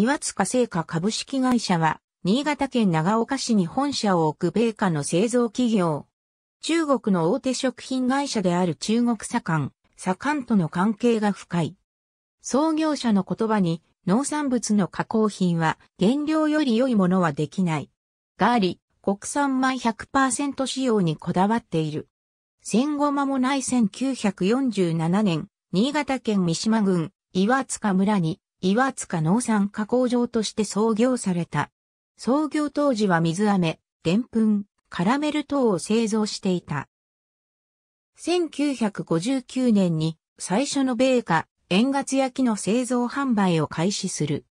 岩塚製菓株式会社は、新潟県長岡市に本社を置く米菓の製造企業。中国の大手食品会社である中国左官、左官との関係が深い。創業者の言葉に、農産物の加工品は原料より良いものはできない。があり、国産米100%使用にこだわっている。戦後間もない1947年、新潟県三島郡岩塚村に岩塚農産加工場として創業された。創業当時は水飴、でんぷん、カラメル等を製造していた。1959年に最初の米菓、円月焼きの製造販売を開始する。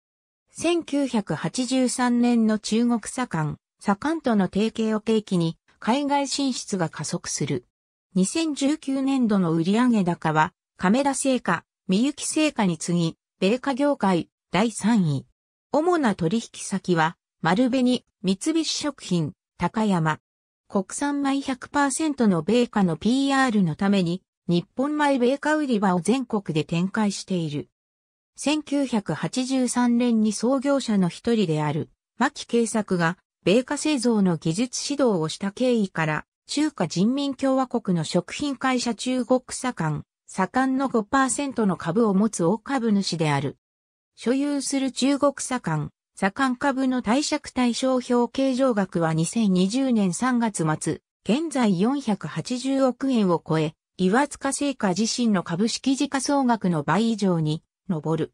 1983年の中国左官、左官との提携を契機に海外進出が加速する。2019年度の売上高は、亀田製菓、三幸製菓に次ぎ、米化業界第3位。主な取引先は、丸紅、三菱食品、高山。国産米100%の米化の PR のために、日本米米化売り場を全国で展開している。1983年に創業者の一人である、牧慶作が、米化製造の技術指導をした経緯から、中華人民共和国の食品会社中国左官、左官の5%の株を持つ大株主である。所有する中国左官、左官株の貸借対象表計上額は2020年3月末、現在480億円を超え、岩塚製菓自身の株式時価総額の倍以上に上る。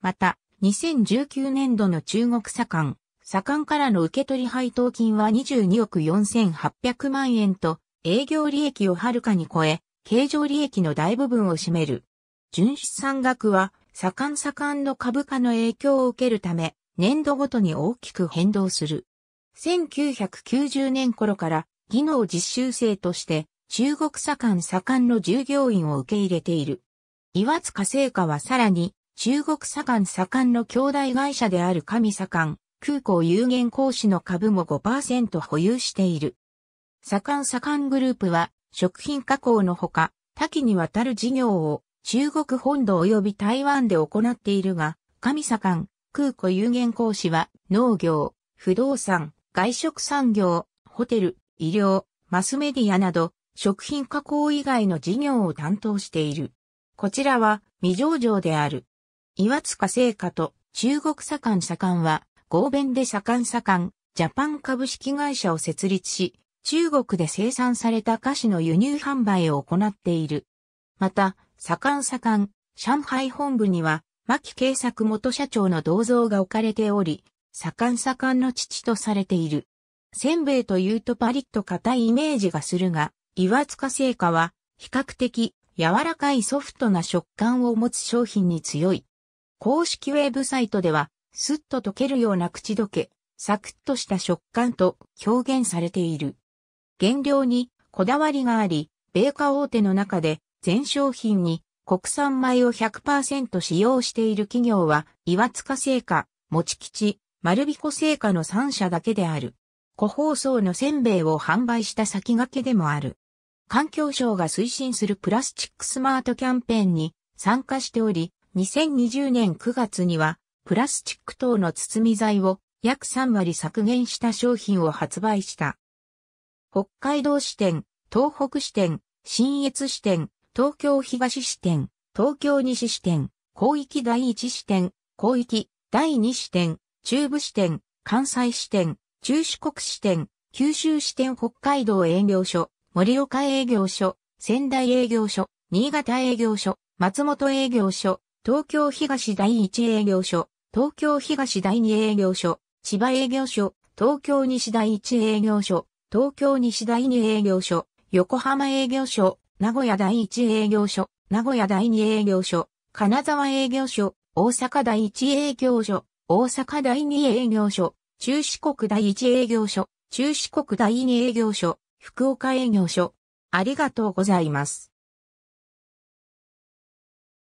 また、2019年度の中国左官、左官からの受取配当金は22億4800万円と営業利益をはるかに超え、経常利益の大部分を占める。純資産額は、左官左官の株価の影響を受けるため、年度ごとに大きく変動する。1990年頃から、技能実習生として、中国左官左官の従業員を受け入れている。岩塚製菓はさらに、中国左官左官の兄弟会社である上左官、空港有限講師の株も5%保有している。左官左官グループは食品加工のほか、多岐にわたる事業を中国本土及び台湾で行っているが、上左官、空港有限講師は農業、不動産、外食産業、ホテル、医療、マスメディアなど、食品加工以外の事業を担当している。こちらは未上場である。岩塚製菓と中国左官左官は合弁で左官左官ジャパン株式会社を設立し、中国で生産された菓子の輸入販売を行っている。また、左官左官、上海本部には、牧慶作元社長の銅像が置かれており、左官左官の父とされている。せんべいというとパリッと硬いイメージがするが、岩塚製菓は、比較的柔らかいソフトな食感を持つ商品に強い。公式ウェブサイトでは、スッと溶けるような口どけ、サクッとした食感と表現されている。原料にこだわりがあり、米価大手の中で全商品に国産米を100%使用している企業は、岩塚製菓、餅吉、丸彦製菓の3社だけである。個包装のせんべいを販売した先駆けでもある。環境省が推進するプラスチックスマートキャンペーンに参加しており、2020年9月には、プラスチック等の包み材を約3割削減した商品を発売した。北海道支店、東北支店、新越支店、東京東支店、東京西支店、広域第一支店、広域第二支店、中部支店、関西支店、中四国支店、九州支店北海道営業所、盛岡営業所、仙台営業所、新潟営業所、松本営業所、東京東第一営業所、東京東第二営業所、千葉営業所、東京西第一営業所、東京西第二営業所、横浜営業所、名古屋第一営業所、名古屋第二営業所、金沢営業所、大阪第一営業所、大阪第二営業所、中四国第一営業所、中四国第二営業所、福岡営業所。ありがとうございます。